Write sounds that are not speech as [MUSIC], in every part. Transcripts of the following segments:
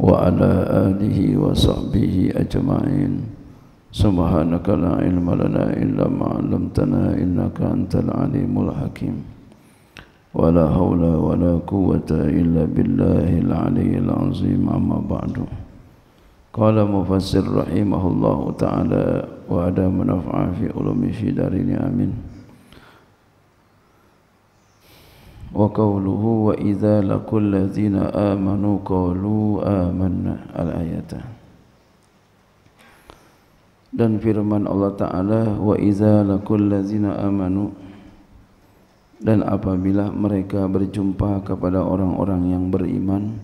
wa ala alihi wa sahbihi ajma'in subhanaka la ilma lana illa ma 'allamtana innaka antal alimul hakim wa la hawla wa la quwwata illa billahil aliyyil azim amma ba'du qala mufassir rahimahullahu ta'ala wa ada manfa'a fi ulumi fi darini amin وقوله وإذا لقوا الذين آمنوا قالوا آمنا الآيات dan firman Allah Ta'ala wa iza lakul lazina amanu dan apabila mereka berjumpa kepada orang-orang yang beriman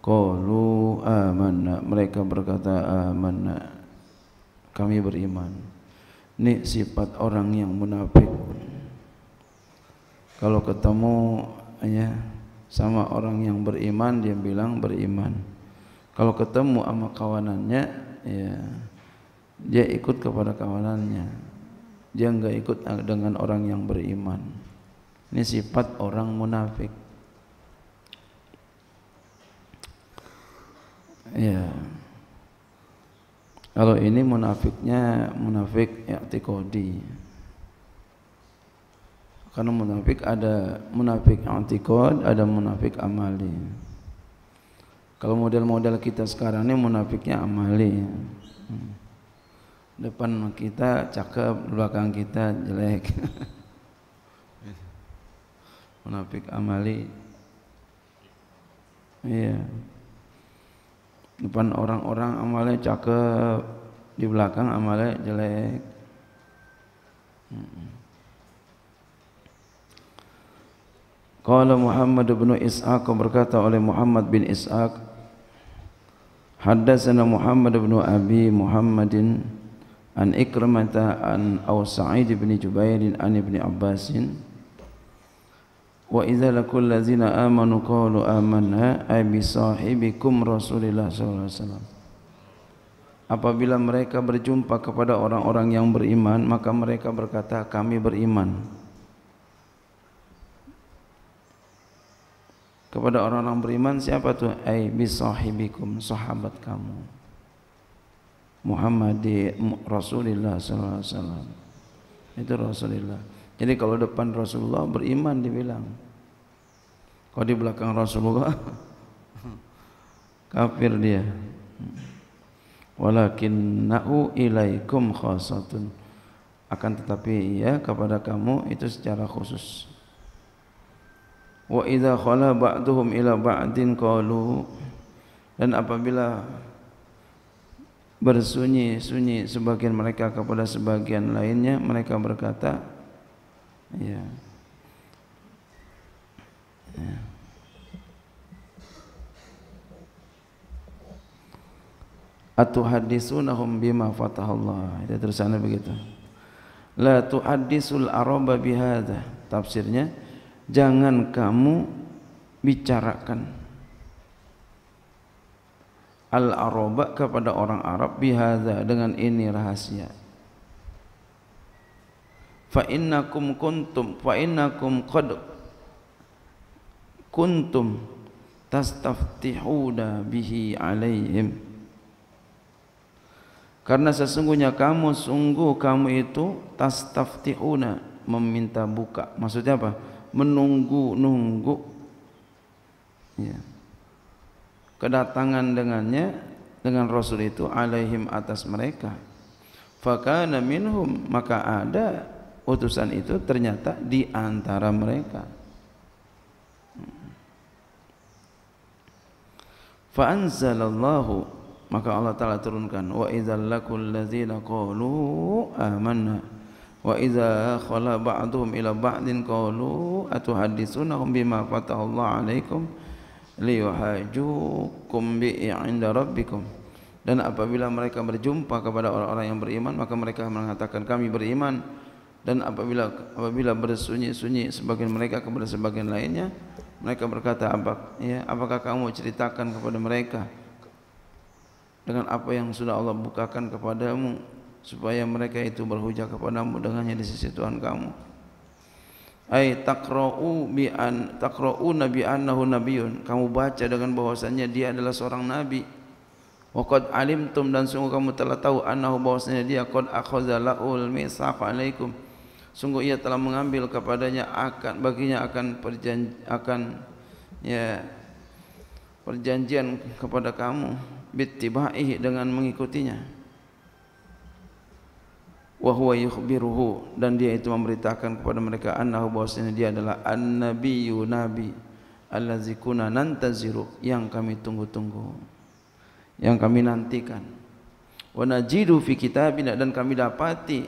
qalu amanna mereka berkata amanna kami beriman ini sifat orang yang munafik kalau ketemu ya sama orang yang beriman dia bilang beriman kalau ketemu sama kawanannya ya dia ikut kepada kawanannya dia enggak ikut dengan orang yang beriman ini sifat orang munafik ya kalau ini munafiknya munafik i'tiqadi ya, karena munafik ada munafik antikod, ada munafik amali. Kalau model-model kita sekarang ini munafiknya amali. Hmm. Depan kita cakep, belakang kita jelek. [LAUGHS] munafik amali. Iya. Depan orang-orang amalnya cakep, di belakang amalnya jelek. Hmm. Qala Muhammad bin Ishaq berkata oleh Muhammad bin Ishaq Haddatsana Muhammad bin Abi Muhammadin an Ikrimata an Aw Sa'id bin Jubairin an Ibn Abbasin. Wa idza lakul ladzina amanu qalu amanna ay bi sahibikum Rasulillah sallallahu alaihi wasallam Apabila mereka berjumpa kepada orang-orang yang beriman maka mereka berkata kami beriman kepada orang-orang beriman siapa tuh ai bisahibikum sahabat kamu Muhammad Rasulullah sallallahu alaihi wasallam itu Rasulullah jadi kalau depan Rasulullah beriman dibilang kalau di belakang Rasulullah [LAUGHS] kafir dia walakin na'u ilaikum khasatun akan tetapi ya kepada kamu itu secara khusus wa idza khala ba'duhum ila ba'din qalu dan apabila bersunyi-sunyi sebagian mereka kepada sebagian lainnya mereka berkata ya ya atuhaddisunahum bima fatahallah itu terusannya begitu la tuhaddisul araba bihadha tafsirnya jangan kamu bicarakan al-aroba kepada orang Arab bihaza dengan ini rahasia fa innakum kuntum fa innakum qad kuntum tastaftihuna bihi alaihim karena sesungguhnya kamu sungguh kamu itu tastaftihuna meminta buka maksudnya apa menunggu-nunggu ya. kedatangan dengannya dengan Rasul itu alaihim atas mereka fakana minhum maka ada utusan itu ternyata di antara mereka fa'anzalallahu maka Allah Ta'ala turunkan wa idzal lakul ladzina qalu amanna Wa idza khala ba'dhum ila ba'din qalu atuhaddisuna hum bima fataha Allah 'alaikum liyuhajjukum bi 'inda rabbikum. Dan apabila mereka berjumpa kepada orang-orang yang beriman maka mereka mengatakan kami beriman dan apabila apabila bersunyi-sunyi sebagian mereka kepada sebagian lainnya mereka berkata apa ya apakah kamu ceritakan kepada mereka dengan apa yang sudah Allah bukakan kepadamu supaya mereka itu berhujah kepadamu dengannya di sisi Tuhan kamu. Ai takra'u bi an takra'u nabi annahu nabiyun. Kamu baca dengan bahwasanya dia adalah seorang nabi. Wa qad alimtum dan sungguh kamu telah tahu annahu bahwasanya dia qad akhadha la'ul mitsaq alaikum. Sungguh ia telah mengambil kepadanya akan baginya akan perjanjian akan ya perjanjian kepada kamu bittibaihi dengan mengikutinya wa huwa dan dia itu memberitakan kepada mereka annahu bahwasanya dia adalah An annabiyyu nabi allazi kuna nantaziru yang kami tunggu-tunggu yang kami nantikan Wana najidu fi kitabina dan kami dapati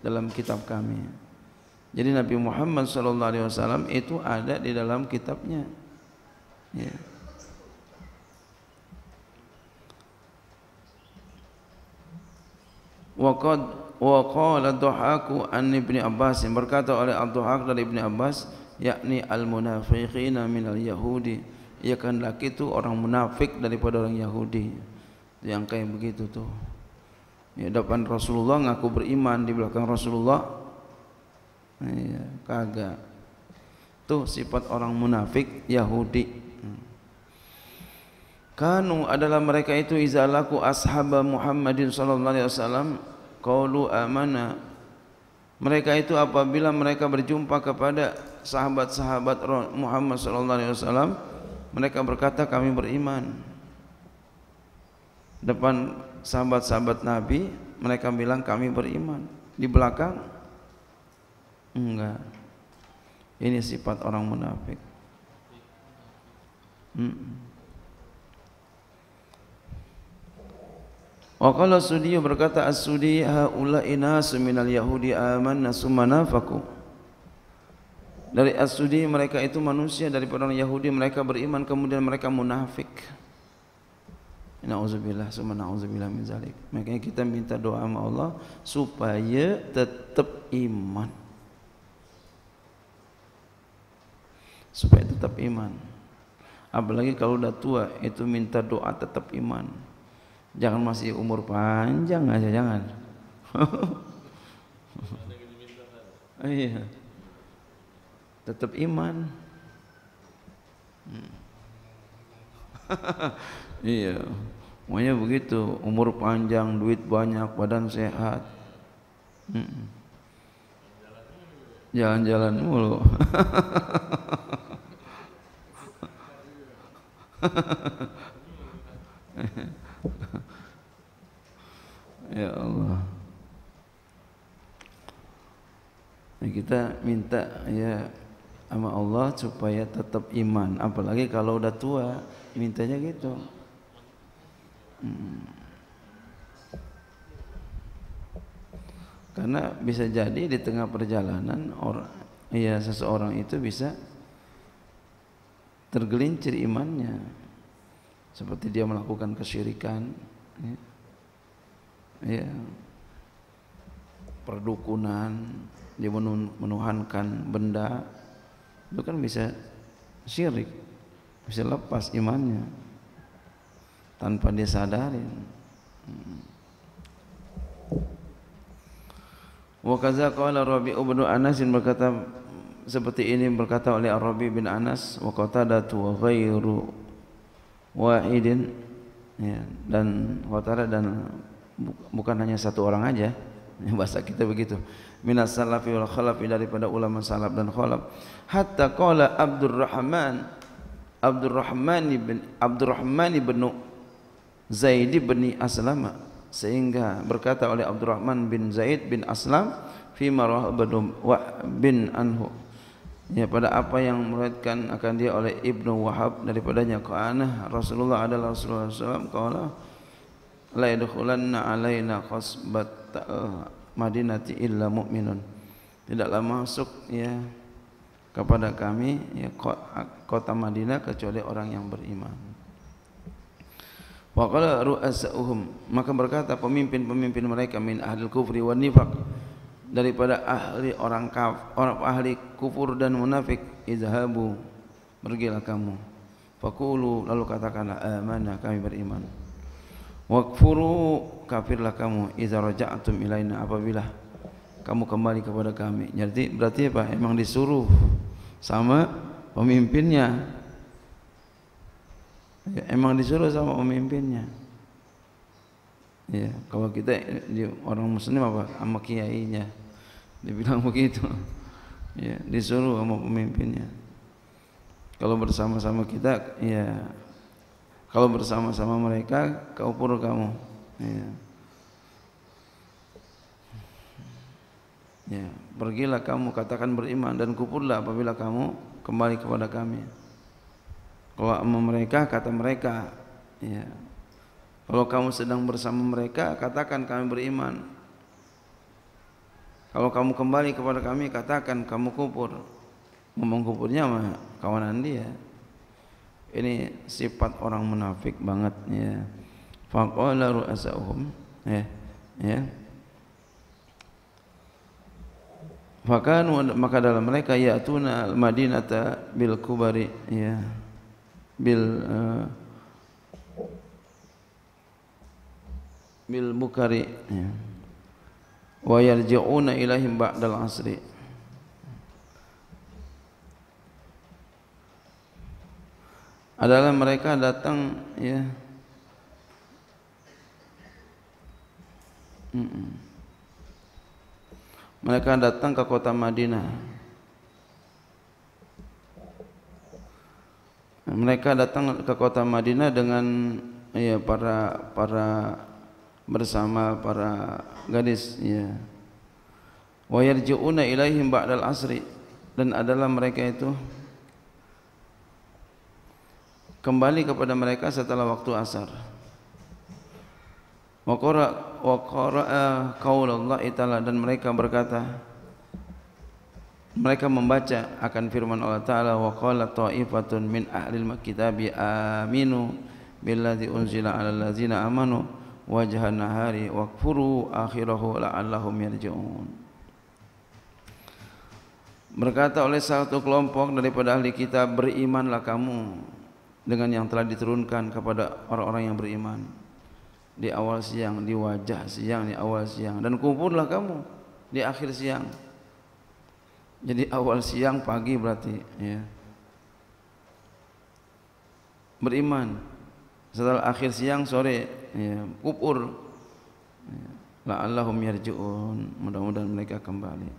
dalam kitab kami jadi Nabi Muhammad SAW itu ada di dalam kitabnya ya. Wa wa qala dhahaku an ibni Abbas berkata oleh Abdurrahman dari Ibnu Abbas yakni al munafiqina minal yahudi ia kan laki itu orang munafik daripada orang Yahudi yang kayak begitu tuh di depan Rasulullah ngaku beriman di belakang Rasulullah iya, kagak tuh sifat orang munafik Yahudi kanu adalah mereka itu izalaku ashab Muhammadin sallallahu alaihi wasallam qalu amana mereka itu apabila mereka berjumpa kepada sahabat-sahabat Muhammad sallallahu alaihi wasallam mereka berkata kami beriman depan sahabat-sahabat Nabi mereka bilang kami beriman di belakang enggak ini sifat orang munafik hmm. Wa qala Sudi berkata As-Sudi haula inasu minal yahudi amanna summa nafaku. Dari As-Sudi mereka itu manusia dari orang Yahudi mereka beriman kemudian mereka munafik. Nauzubillah summa nauzubillah min zalik. Makanya kita minta doa sama Allah supaya tetap iman. Supaya tetap iman. Apalagi kalau udah tua itu minta doa tetap iman. Jangan masih umur panjang aja jangan. [LAUGHS] iya. Tetap iman. Hmm. [LAUGHS] iya. Maunya begitu, umur panjang, duit banyak, badan sehat. Hmm. Jalan-jalan mulu. [LAUGHS] Ya Allah. Nah, kita minta ya sama Allah supaya tetap iman. Apalagi kalau udah tua, mintanya gitu. Hmm. Karena bisa jadi di tengah perjalanan orang ya seseorang itu bisa tergelincir imannya. Seperti dia melakukan kesyirikan, ya ya, perdukunan, dia menuhankan benda, itu kan bisa syirik, bisa lepas imannya tanpa dia sadarin. Hmm. Wa kaza qala Rabi ibn Anas berkata seperti ini berkata oleh arabi bin Anas wa qatadatu wa ghairu wa'idin ya, dan qatara dan bukan hanya satu orang aja [LAUGHS] bahasa kita begitu minas salafi wal khalafi daripada ulama salaf dan khalaf hatta qala abdurrahman abdurrahman ibn abdurrahman ibn zaid ibn aslama sehingga berkata oleh abdurrahman bin zaid bin aslam fi marah ibn bin anhu Ya pada apa yang meriwayatkan akan dia oleh Ibnu Wahab daripadanya qala Rasulullah adalah Rasulullah sallallahu alaihi wasallam qala la yadkhulanna alaina qasbat madinati illa mu'minun tidaklah masuk ya kepada kami ya, kota Madinah kecuali orang yang beriman wa qala ru'asa'uhum maka berkata pemimpin-pemimpin mereka min ahlil kufri wan nifaq daripada ahli orang kaf orang ahli kufur dan munafik izhabu pergilah kamu faqulu lalu katakanlah amanah kami beriman Wakfuru kafirlah kamu Iza raja'atum ilaina apabila Kamu kembali kepada kami Jadi berarti apa? Emang disuruh Sama pemimpinnya ya, Emang disuruh sama pemimpinnya Ya, kalau kita di orang muslim apa sama kiainya dibilang [LAUGHS] begitu ya disuruh sama pemimpinnya kalau bersama-sama kita ya kalau bersama-sama mereka kau pur kamu ya. ya pergilah kamu katakan beriman dan kupurlah apabila kamu kembali kepada kami kalau sama mereka kata mereka ya kalau kamu sedang bersama mereka katakan kami beriman kalau kamu kembali kepada kami katakan kamu kupur ngomong kupurnya sama kawanan dia ini sifat orang munafik banget ya. Faqala ru'asahum ya ya. Fakanu maka dalam mereka ya'tuna al-Madinata bil kubari ya. Bil uh, eh, bil bukari, ya. Wa yarji'una ilaihim ba'dal asri adalah mereka datang ya mereka datang ke kota Madinah mereka datang ke kota Madinah dengan ya para para bersama para gadis ya wa yarji'una ilaihim ba'dal asri dan adalah mereka itu kembali kepada mereka setelah waktu asar. Wa qara'a wa eh, itala dan mereka berkata mereka membaca akan firman Allah taala wa qala ta'ifatun min ahlil kitabi aminu billadzi unzila 'alal ladzina amanu wajhan nahari waqfuru akhirahu la'allahum yarji'un. Berkata oleh satu kelompok daripada ahli kitab berimanlah kamu dengan yang telah diturunkan kepada orang-orang yang beriman di awal siang, di wajah siang, di awal siang dan kumpullah kamu di akhir siang. Jadi awal siang pagi berarti ya. Beriman setelah akhir siang sore ya, kupur ya. la'allahum yarji'un mudah-mudahan mereka kembali.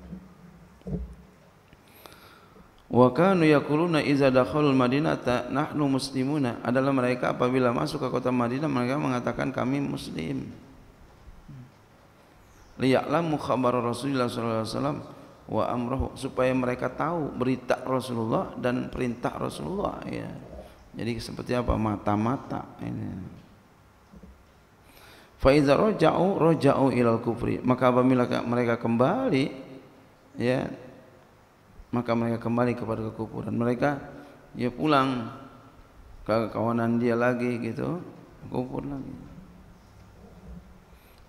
Wa kanu yaquluna idza dakhalul madinata nahnu muslimuna adalah mereka apabila masuk ke kota Madinah mereka mengatakan kami muslim. Liya'lamu khabar Rasulullah sallallahu alaihi wasallam wa amrahu supaya mereka tahu berita Rasulullah dan perintah Rasulullah ya. Jadi seperti apa mata-mata ini. Fa idza raja'u raja'u ilal kufri maka apabila mereka kembali ya maka mereka kembali kepada kekufuran mereka dia pulang ke kawanan dia lagi gitu kufur lagi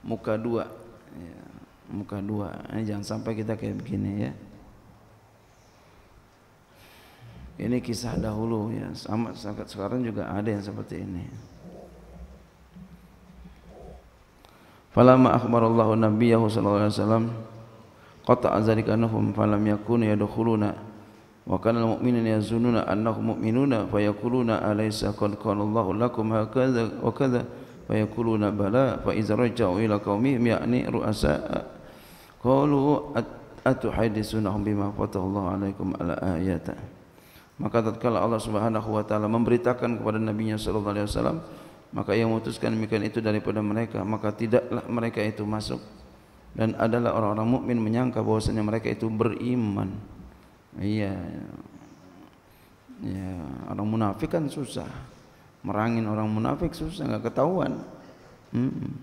muka dua ya, muka dua ini eh, jangan sampai kita kayak begini ya ini kisah dahulu ya sama sangat sekarang juga ada yang seperti ini Falamma akhbarallahu nabiyahu sallallahu alaihi wasallam qata azalika annahum falam yakunu yadkhuluna wa kana almu'minuna yazunnuna annahum mu'minuna fayaquluna alaysa qad qala Allahu lakum hakadha wa kadha fayaquluna bala fa idza raja'u ila qaumihim ya'ni ru'asa qalu atuhadisunahum bima allah alaikum ala ayata maka tatkala Allah Subhanahu wa taala memberitakan kepada nabinya sallallahu alaihi wasallam maka ia memutuskan demikian itu daripada mereka maka tidaklah mereka itu masuk dan adalah orang-orang mukmin menyangka bahwasanya mereka itu beriman. Iya. Ya, orang munafik kan susah. Merangin orang munafik susah nggak ketahuan. Hmm.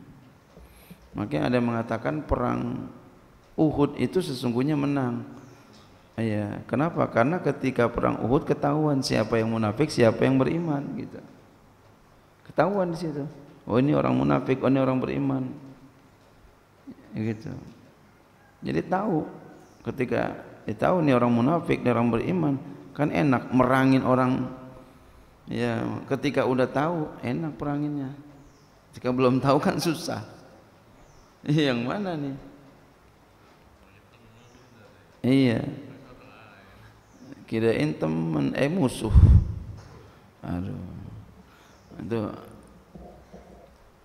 Makanya ada yang mengatakan perang Uhud itu sesungguhnya menang. Iya, kenapa? Karena ketika perang Uhud ketahuan siapa yang munafik, siapa yang beriman gitu. Ketahuan di situ. Oh ini orang munafik, oh ini orang beriman gitu jadi tahu ketika tahu nih orang munafik nih orang beriman kan enak merangin orang ya ketika udah tahu enak peranginnya jika belum tahu kan susah [LAUGHS] iya, yang mana nih iya kirain temen eh musuh aduh itu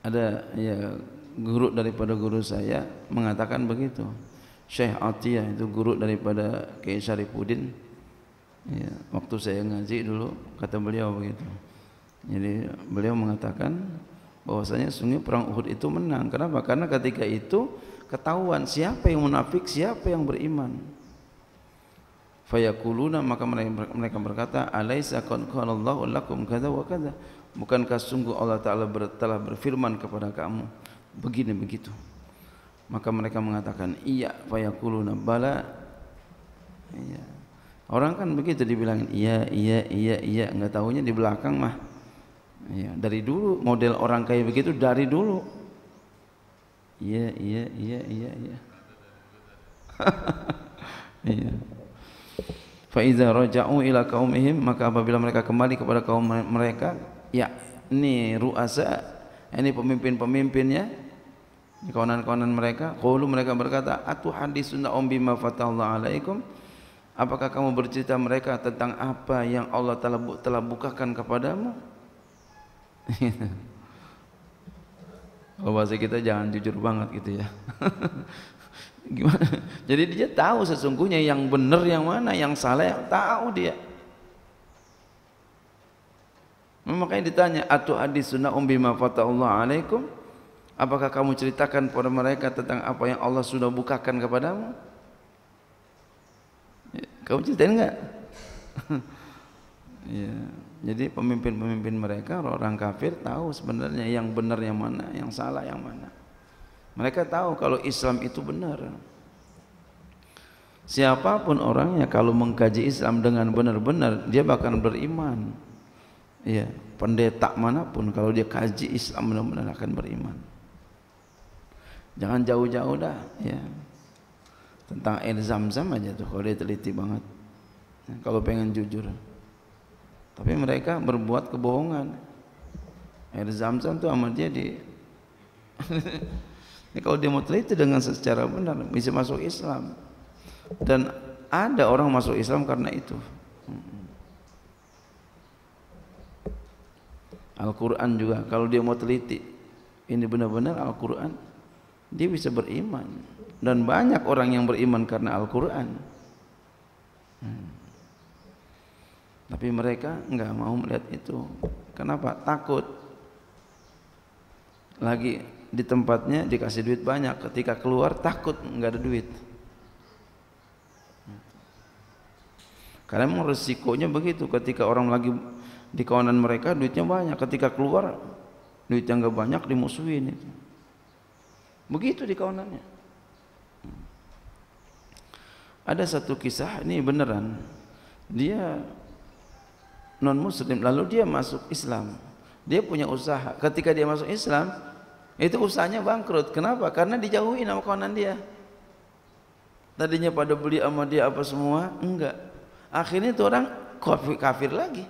ada ya guru daripada guru saya mengatakan begitu. Syekh Atiyah itu guru daripada Kiai Syarifuddin. Ya, waktu saya ngaji dulu kata beliau begitu. Jadi beliau mengatakan bahwasanya sungguh perang Uhud itu menang. Kenapa? Karena ketika itu ketahuan siapa yang munafik, siapa yang beriman. Fayakuluna maka mereka berkata, "Alaisa qad Allahu lakum kada wa Bukankah sungguh Allah Ta'ala telah berfirman kepada kamu begini begitu maka mereka mengatakan iya fayakuluna bala iya orang kan begitu dibilangin iya iya iya iya nggak tahunya di belakang mah iya dari dulu model orang kayak begitu dari dulu iya iya iya iya iya [LAUGHS] iya Faiza roja'u ila kaumihim maka apabila mereka kembali kepada kaum mereka ya ini ruasa ini pemimpin-pemimpinnya kawanan-kawanan mereka qalu mereka berkata atu sunnah ombi bima fatallahu alaikum apakah kamu bercerita mereka tentang apa yang Allah telah, bu telah bukakan kepadamu [LAUGHS] kalau bahasa kita jangan jujur banget gitu ya [LAUGHS] gimana jadi dia tahu sesungguhnya yang benar yang mana yang salah yang tahu dia nah, makanya ditanya atu sunnah um bima Allah alaikum Apakah kamu ceritakan kepada mereka tentang apa yang Allah sudah bukakan kepadamu? Ya, kamu ceritain enggak? [LAUGHS] ya. Jadi pemimpin-pemimpin mereka orang kafir tahu sebenarnya yang benar yang mana, yang salah yang mana. Mereka tahu kalau Islam itu benar. Siapapun orangnya kalau mengkaji Islam dengan benar-benar dia bahkan beriman. Ya, pendeta manapun kalau dia kaji Islam benar-benar akan beriman. Jangan jauh-jauh dah ya. Tentang air zam-zam aja tuh kalau dia teliti banget. Ya, kalau pengen jujur. Tapi mereka berbuat kebohongan. Air zam-zam tuh sama dia di [LAUGHS] Ini kalau dia mau teliti dengan secara benar bisa masuk Islam. Dan ada orang masuk Islam karena itu. Hmm. Al-Quran juga kalau dia mau teliti ini benar-benar Al-Quran dia bisa beriman dan banyak orang yang beriman karena Al-Quran hmm. tapi mereka nggak mau melihat itu kenapa takut lagi di tempatnya dikasih duit banyak ketika keluar takut nggak ada duit karena memang resikonya begitu ketika orang lagi di kawanan mereka duitnya banyak ketika keluar duit yang nggak banyak dimusuhin itu. Begitu di kawanannya. Ada satu kisah ini beneran. Dia non muslim lalu dia masuk Islam. Dia punya usaha. Ketika dia masuk Islam, itu usahanya bangkrut. Kenapa? Karena dijauhi nama kawanan dia. Tadinya pada beli sama dia apa semua, enggak. Akhirnya itu orang kafir, kafir lagi.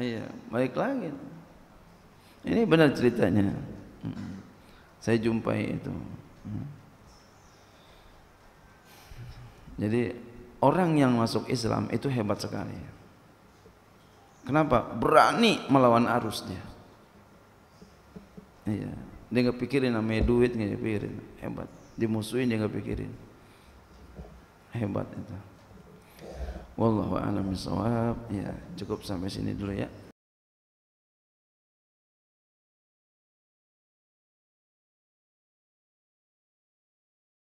Iya, balik lagi. Ini benar ceritanya. Saya jumpai itu. Jadi orang yang masuk Islam itu hebat sekali. Kenapa? Berani melawan arus dia. Iya. Dia nggak pikirin namanya duit nggak pikirin. Hebat. Dimusuhin dia nggak pikirin. Hebat itu. Wallahu a'lam bishawab. Ya, cukup sampai sini dulu ya.